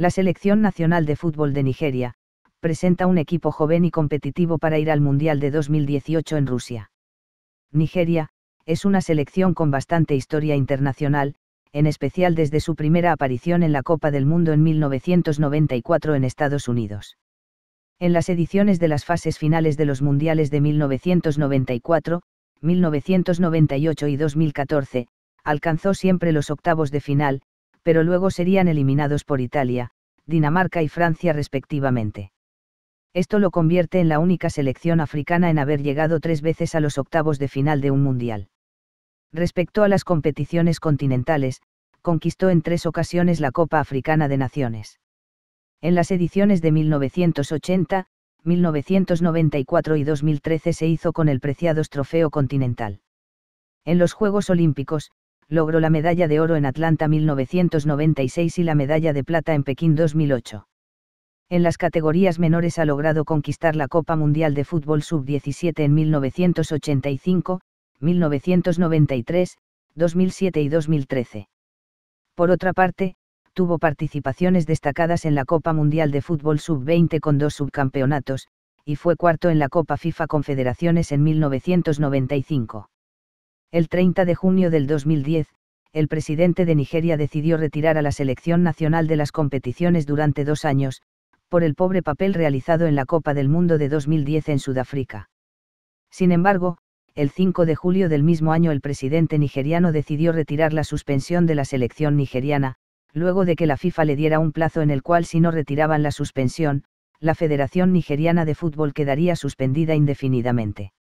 La selección nacional de fútbol de Nigeria, presenta un equipo joven y competitivo para ir al Mundial de 2018 en Rusia. Nigeria, es una selección con bastante historia internacional, en especial desde su primera aparición en la Copa del Mundo en 1994 en Estados Unidos. En las ediciones de las fases finales de los Mundiales de 1994, 1998 y 2014, alcanzó siempre los octavos de final, pero luego serían eliminados por Italia, Dinamarca y Francia respectivamente. Esto lo convierte en la única selección africana en haber llegado tres veces a los octavos de final de un mundial. Respecto a las competiciones continentales, conquistó en tres ocasiones la Copa Africana de Naciones. En las ediciones de 1980, 1994 y 2013 se hizo con el preciado Trofeo Continental. En los Juegos Olímpicos, logró la medalla de oro en Atlanta 1996 y la medalla de plata en Pekín 2008. En las categorías menores ha logrado conquistar la Copa Mundial de Fútbol Sub-17 en 1985, 1993, 2007 y 2013. Por otra parte, tuvo participaciones destacadas en la Copa Mundial de Fútbol Sub-20 con dos subcampeonatos, y fue cuarto en la Copa FIFA Confederaciones en 1995. El 30 de junio del 2010, el presidente de Nigeria decidió retirar a la selección nacional de las competiciones durante dos años, por el pobre papel realizado en la Copa del Mundo de 2010 en Sudáfrica. Sin embargo, el 5 de julio del mismo año el presidente nigeriano decidió retirar la suspensión de la selección nigeriana, luego de que la FIFA le diera un plazo en el cual si no retiraban la suspensión, la Federación Nigeriana de Fútbol quedaría suspendida indefinidamente.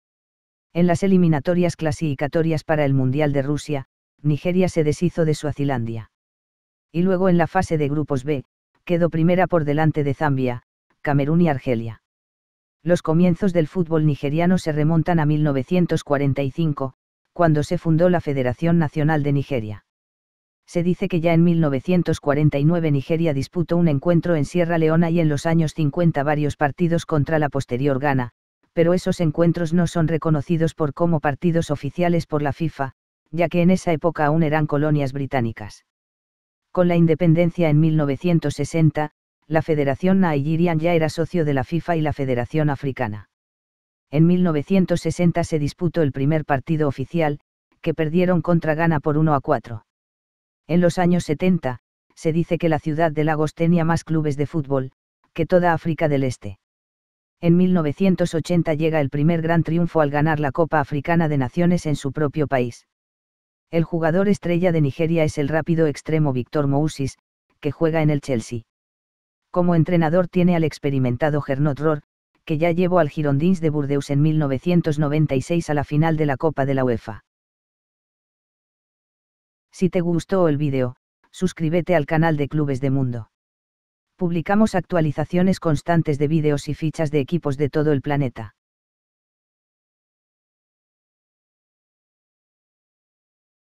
En las eliminatorias clasificatorias para el Mundial de Rusia, Nigeria se deshizo de Suazilandia. Y luego en la fase de grupos B, quedó primera por delante de Zambia, Camerún y Argelia. Los comienzos del fútbol nigeriano se remontan a 1945, cuando se fundó la Federación Nacional de Nigeria. Se dice que ya en 1949 Nigeria disputó un encuentro en Sierra Leona y en los años 50 varios partidos contra la posterior Ghana, pero esos encuentros no son reconocidos por como partidos oficiales por la FIFA, ya que en esa época aún eran colonias británicas. Con la independencia en 1960, la Federación Nigerian ya era socio de la FIFA y la Federación Africana. En 1960 se disputó el primer partido oficial, que perdieron contra Ghana por 1 a 4. En los años 70, se dice que la ciudad de Lagos tenía más clubes de fútbol, que toda África del Este. En 1980 llega el primer gran triunfo al ganar la Copa Africana de Naciones en su propio país. El jugador estrella de Nigeria es el rápido extremo Víctor Moussis, que juega en el Chelsea. Como entrenador tiene al experimentado Gernot Rohr, que ya llevó al Girondins de Burdeos en 1996 a la final de la Copa de la UEFA. Si te gustó el vídeo, suscríbete al canal de Clubes de Mundo. Publicamos actualizaciones constantes de vídeos y fichas de equipos de todo el planeta.